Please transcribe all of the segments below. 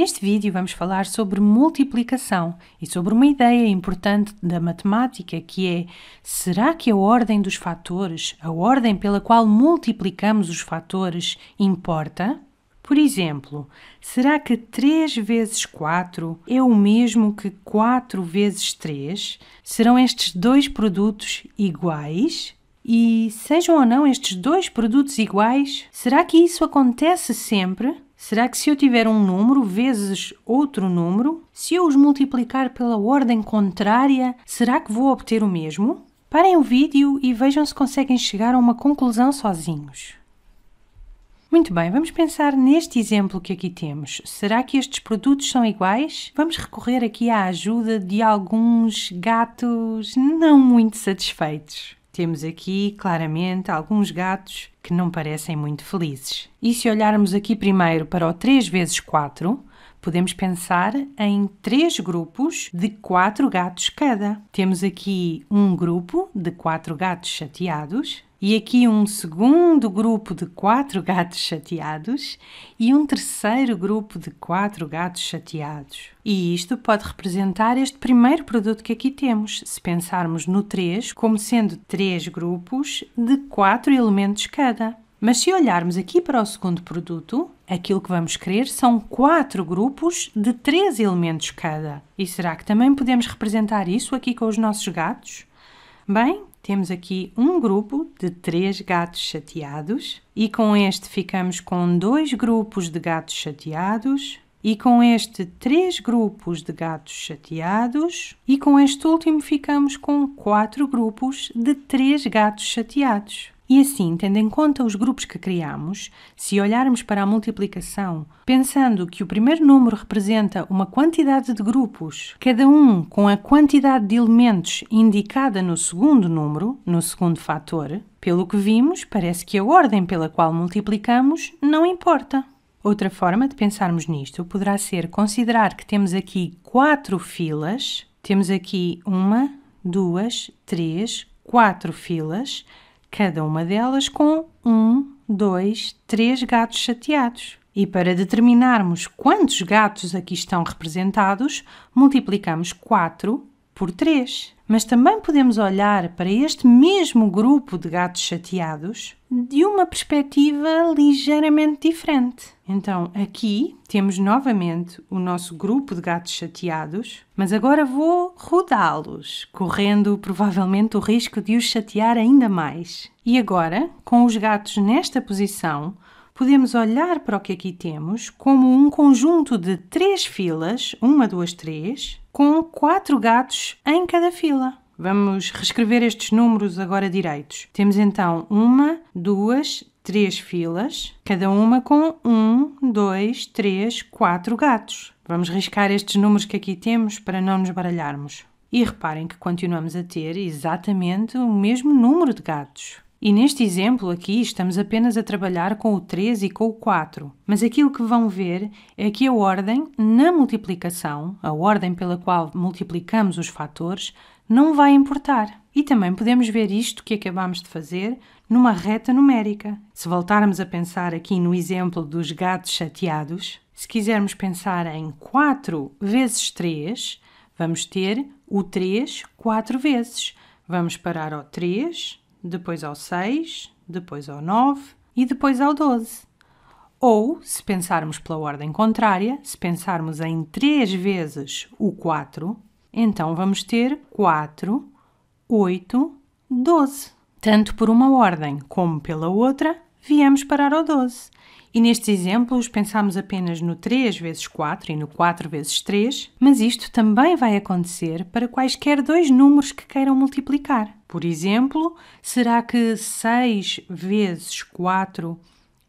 Neste vídeo vamos falar sobre multiplicação e sobre uma ideia importante da matemática que é: será que a ordem dos fatores, a ordem pela qual multiplicamos os fatores, importa? Por exemplo, será que 3 vezes 4 é o mesmo que 4 vezes 3? Serão estes dois produtos iguais? E sejam ou não estes dois produtos iguais, será que isso acontece sempre? Será que se eu tiver um número vezes outro número, se eu os multiplicar pela ordem contrária, será que vou obter o mesmo? Parem o vídeo e vejam se conseguem chegar a uma conclusão sozinhos. Muito bem, vamos pensar neste exemplo que aqui temos. Será que estes produtos são iguais? Vamos recorrer aqui à ajuda de alguns gatos não muito satisfeitos temos aqui, claramente, alguns gatos que não parecem muito felizes. E se olharmos aqui primeiro para o 3 vezes 4, podemos pensar em três grupos de quatro gatos cada. Temos aqui um grupo de quatro gatos chateados, e aqui um segundo grupo de quatro gatos chateados e um terceiro grupo de quatro gatos chateados. E isto pode representar este primeiro produto que aqui temos, se pensarmos no 3 como sendo três grupos de quatro elementos cada. Mas se olharmos aqui para o segundo produto, aquilo que vamos querer são quatro grupos de três elementos cada. E será que também podemos representar isso aqui com os nossos gatos? Bem, temos aqui um grupo de três gatos chateados, e com este ficamos com dois grupos de gatos chateados, e com este três grupos de gatos chateados, e com este último ficamos com quatro grupos de três gatos chateados. E assim, tendo em conta os grupos que criamos, se olharmos para a multiplicação, pensando que o primeiro número representa uma quantidade de grupos, cada um com a quantidade de elementos indicada no segundo número, no segundo fator, pelo que vimos, parece que a ordem pela qual multiplicamos não importa. Outra forma de pensarmos nisto poderá ser considerar que temos aqui quatro filas. Temos aqui uma, duas, três, quatro filas cada uma delas com um, dois, três gatos chateados. E para determinarmos quantos gatos aqui estão representados, multiplicamos 4 por 3 mas também podemos olhar para este mesmo grupo de gatos chateados de uma perspectiva ligeiramente diferente. Então, aqui temos novamente o nosso grupo de gatos chateados, mas agora vou rodá-los, correndo provavelmente o risco de os chatear ainda mais. E agora, com os gatos nesta posição, podemos olhar para o que aqui temos como um conjunto de três filas, uma, duas, três, com quatro gatos em cada fila. Vamos reescrever estes números agora direitos. Temos então uma, duas, três filas, cada uma com um, dois, três, quatro gatos. Vamos riscar estes números que aqui temos para não nos baralharmos. E reparem que continuamos a ter exatamente o mesmo número de gatos. E neste exemplo aqui estamos apenas a trabalhar com o 3 e com o 4. Mas aquilo que vão ver é que a ordem na multiplicação, a ordem pela qual multiplicamos os fatores, não vai importar. E também podemos ver isto que acabamos de fazer numa reta numérica. Se voltarmos a pensar aqui no exemplo dos gatos chateados, se quisermos pensar em 4 vezes 3, vamos ter o 3 4 vezes. Vamos parar ao 3, depois ao 6, depois ao 9 e depois ao 12. Ou, se pensarmos pela ordem contrária, se pensarmos em 3 vezes o 4, então vamos ter 4, 8, 12. Tanto por uma ordem como pela outra, viemos parar ao 12. E nestes exemplos pensámos apenas no 3 vezes 4 e no 4 vezes 3, mas isto também vai acontecer para quaisquer dois números que queiram multiplicar. Por exemplo, será que 6 vezes 4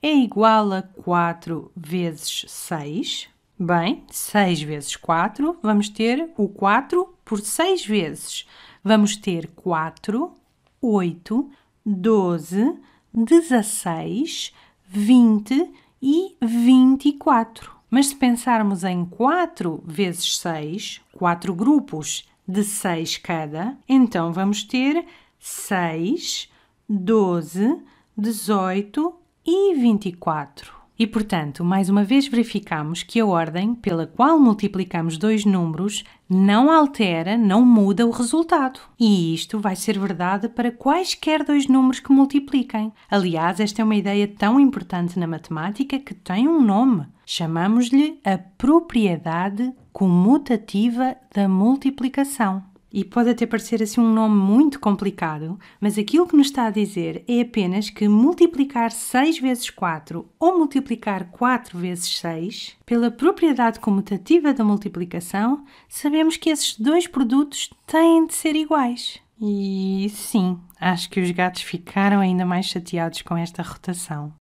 é igual a 4 vezes 6? Bem, 6 vezes 4, vamos ter o 4 por 6 vezes. Vamos ter 4, 8, 12, 16, 20 e 24. Mas se pensarmos em 4 vezes 6, 4 grupos, de 6 cada, então vamos ter 6, 12, 18 e 24. E, portanto, mais uma vez verificamos que a ordem pela qual multiplicamos dois números não altera, não muda o resultado. E isto vai ser verdade para quaisquer dois números que multipliquem. Aliás, esta é uma ideia tão importante na matemática que tem um nome. Chamamos-lhe a propriedade comutativa da multiplicação. E pode até parecer assim um nome muito complicado, mas aquilo que nos está a dizer é apenas que multiplicar 6 vezes 4 ou multiplicar 4 vezes 6, pela propriedade comutativa da multiplicação, sabemos que esses dois produtos têm de ser iguais. E sim, acho que os gatos ficaram ainda mais chateados com esta rotação.